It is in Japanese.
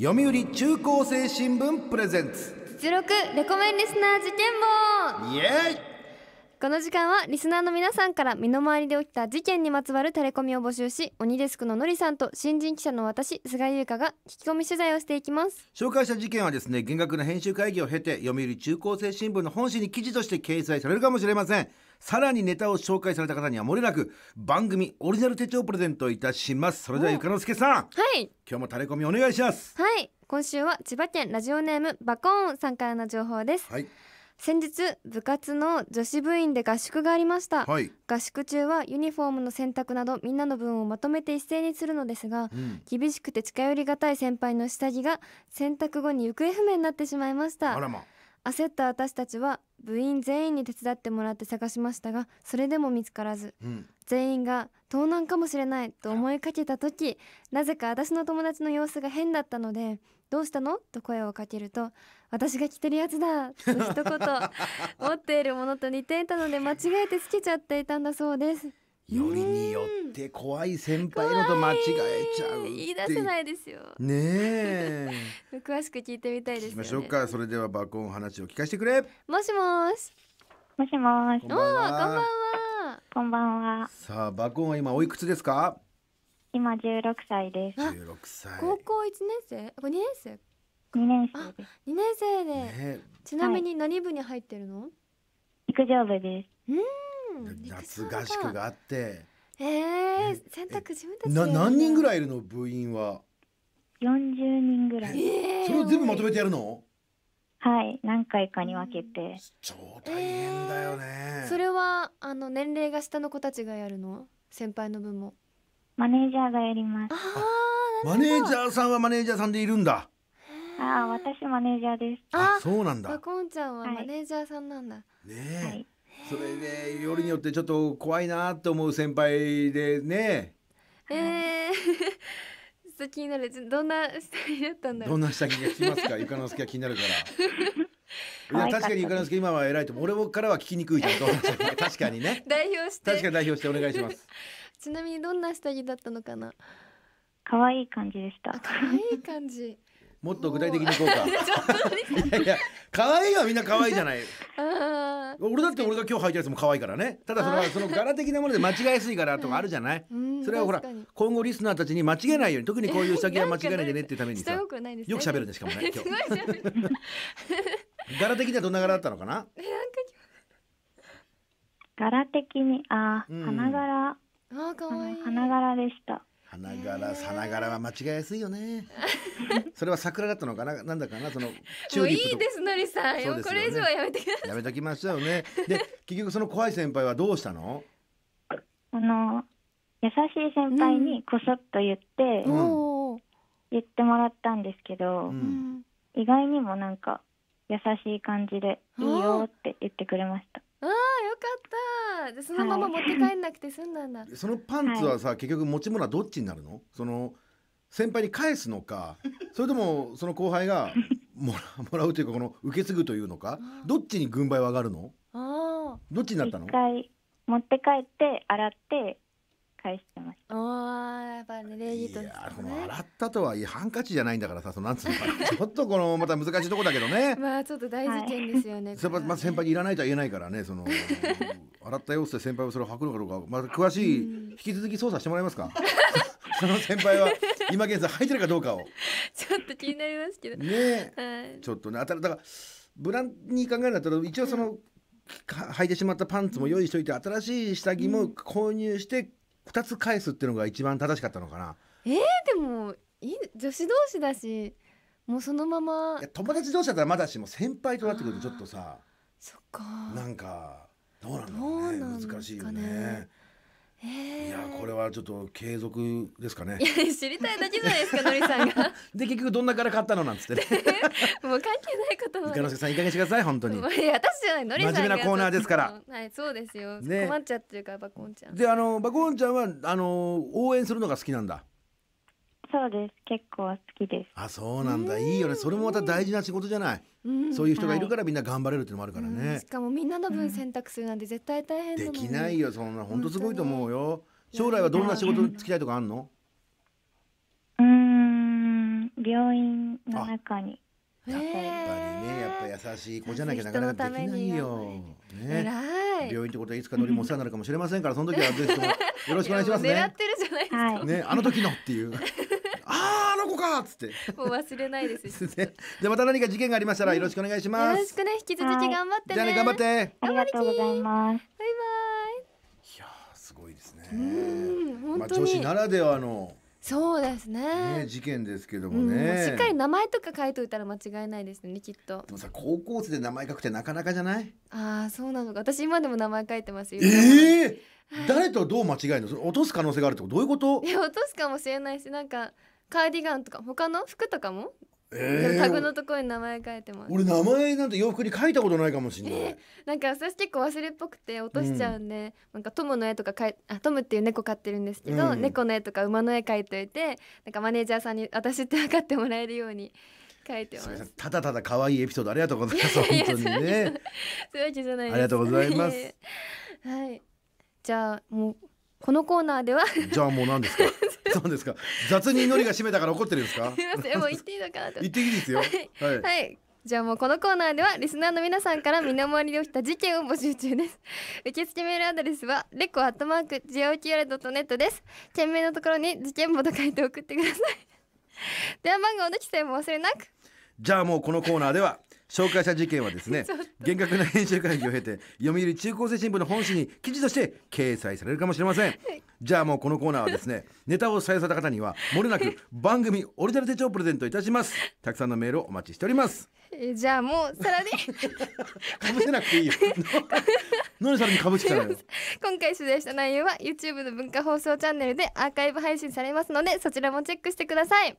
読売中高生新聞プレゼンツ実力レコメンリスナー事件簿イエーイこの時間はリスナーの皆さんから身の回りで起きた事件にまつわるタレコミを募集し鬼デスクののりさんと新人記者の私菅井優香が聞き込み取材をしていきます紹介した事件はですね厳格な編集会議を経て読売中高生新聞の本誌に記事として掲載されるかもしれませんさらにネタを紹介された方にはもれなく番組オリジナル手帳プレゼントいたしますそれではゆかのすけさんはい今日もタレコミお願いしますはい今週は千葉県ラジオネームバコーンさんからの情報です、はい先日部活の女子部員で合宿がありました、はい、合宿中はユニフォームの洗濯などみんなの分をまとめて一斉にするのですが、うん、厳しくて近寄りがたい先輩の下着が洗濯後に行方不明になってしまいました、ま、焦った私たちは部員全員に手伝ってもらって探しましたがそれでも見つからず、うん、全員が盗難かもしれないと思いかけた時なぜか私の友達の様子が変だったのでどうしたのと声をかけると私が着てるやつだと一言持っているものと似ていたので間違えてつけちゃっていたんだそうです よりによって怖い先輩のと間違えちゃう言い出せないですよねえ 詳しく聞いてみたいです、ね、ましょうかそれでは爆音話を聞かせてくれもしもしもしもしおこんばんはこんばんはさあ爆音は今おいくつですか今十六歳です。あ1歳高校一年生これ二年生二年生です。二年生で、ねちなみに何部に入ってるの、陸上部です。うん夏合宿があってええね選択自分たちな何人ぐらいいるの部員は四十人ぐらい。ええそれを全部まとめてやるのはい、何回かに分けて。超大変だよねそれはあの年齢が下の子たちがやるの先輩の分もマネージャーがやります。マネージャーさんはマネージャーさんでいるんだ。あ私マネージャーです。あ、そうなんだ。コンちゃんはマネージャーさんなんだ。ねえ、はい、それで、よりによってちょっと怖いなと思う先輩でね。ええー、気になる。どんな下着だったんだどんな下着が着ますか。ゆ かのすけは気になるから。いや確かにゆかのすけ今は偉いと俺からは聞きにくいじゃ確かにね代表して確かに代表してお願いしますちなみにどんな下着だったのかな可愛い感じでした可愛い感じ もっと具体的にいこうか いやいや可愛いはみんな可愛いじゃない 俺だって俺が今日履いたやつも可愛いからねただそのその柄的なもので間違えやすいからとかあるじゃない、それはほら今後リスナーたちに間違えないように特にこういう下着は間違えないでねっていうためにさ、ね、よく喋るんですかもね今日柄的にはどんな柄だったのかな柄的にあ、あ、花柄あ可愛い花柄でした花柄さながらは間違えやすいよね それは桜だったのかななんだかなそのちょ、いいですのりさん、ね、これ以上はやめてやめときましょうねで 結局その怖い先輩はどうしたのあの優しい先輩にこそっと言って、うん、言ってもらったんですけど、うん、意外にもなんか優しい感じでいいよって言ってくれましたああよかった。そのまま持って帰んなくて済んだんだ。そのパンツはさ、結局持ち物はどっちになるの？その先輩に返すのか、それともその後輩がもら もらうというかこの受け継ぐというのか、どっちに軍配は上がるの？ああ。どっちになったの？一回持って帰って洗って返してました。ああ、やっぱね、礼儀と、ね。いや、この洗ったとはいえ、ハンカチじゃないんだからさ、そのなんつうのか ちょっとこのまた難しいとこだけどね。まあ、ちょっと大事件ですよね。先輩、まあ、先輩にいらないとは言えないからね、その。洗った様子で先輩はそれを履くのかどうか、まあ、詳しい、引き続き捜査してもらえますか。その先輩は、今現在履いてるかどうかを。ちょっと気になりますけど。ね、はい、ちょっとね、あただから、ブランに考えるんだったら、一応その。うん履いてしまったパンツも用意しておいて、新しい下着も購入して二つ返すっていうのが一番正しかったのかなえー、でもいい女子同士だしもうそのまま友達同士だったらまだしも先輩となってくるとちょっとさそっかなんかどうなんだろうね、ね、難しいよねいやこれはちょっと継続ですかね知りたいだけじゃないですかのりさんが で結局どんなから買ったのなんつってね もう関係ないことなの之助さんいかげしてください本当に いや私じゃないのりさん真面目なコーナーですからはいそうですよ、ね、困っちゃってるからバコンちゃんであのバコンちゃんはあの応援するのが好きなんだそうです結構好きですあそうなんだいいよねそれもまた大事な仕事じゃない、そういう人がいるからみんな頑張れるっていうのもあるからね、しかもみんなの分選択するなんて絶対大変できないよそんな本当すごいと思うよ将来はどんな仕事に就きたいとかあんのうん病院の中にやっぱりねやっぱ優しい子じゃなきゃなかなかできないよ、ね、病院ってことはいつかのりもお世話になるかもしれませんからその時はぜひともよろしくお願いしますね 狙ってるじゃないですか、ねあの時のっていうーっつってもう忘れないです ね、じゃまた何か事件がありましたらよろしくお願いします、よろしくね引き続き頑張ってね、はい、じゃあね頑張ってありがとうございますバイバイいやすごいですねうんまあ、女子ならではのそうですね、ね、事件ですけどもね、うん、しっかり名前とか書いといたら間違いないですねきっとでもさ高校生で名前書くってなかなかじゃないああそうなのか私今でも名前書いてますよええー、誰とどう間違えるの落とす可能性があるってどういうこといや落とすかもしれないしなんかカーディガンとか他の服とかもえー、タグのところに名前書いてます俺名前なんて洋服に書いたことないかもしれない、えー、なんか私結構忘れっぽくて落としちゃうんで、うん、なんかトムの絵とかかいあトムっていう猫飼ってるんですけど、うん、猫の絵とか馬の絵描いといてなんかマネージャーさんに 私って分かってもらえるように書いてますただただ可愛いエピソードありがとうございます 本当にねそういうわけじゃないありがとうございます はいじゃあもうこのコーナーではじゃあもう何ですか そうですか雑に祈りが締めたから怒ってるんですかすみませんもう言っていいのかなと言っていいですよはい、はいじゃあもうこのコーナーではリスナーの皆さんから身の回りで起きた事件を募集中です。受付メールアドレスはレコアットマークジオキ j o q r ネットです。件名のところに事件簿と書いて送ってください。電話番号の記載も忘れなく。じゃあもうこのコーナーでは紹介した事件はですね 厳格な編集会議を経て読売中高生新聞の本誌に記事として掲載されるかもしれません、はい、じゃあもうこのコーナーはですね ネタを採用された方にはもれなく 番組オリジナル手帳をプレゼントいたしますたくさんのメールをお待ちしておりますえじゃあもうさらにかぶせなくていいよ何さらにかぶせたの今回取材した内容は YouTube の文化放送チャンネルでアーカイブ配信されますのでそちらもチェックしてください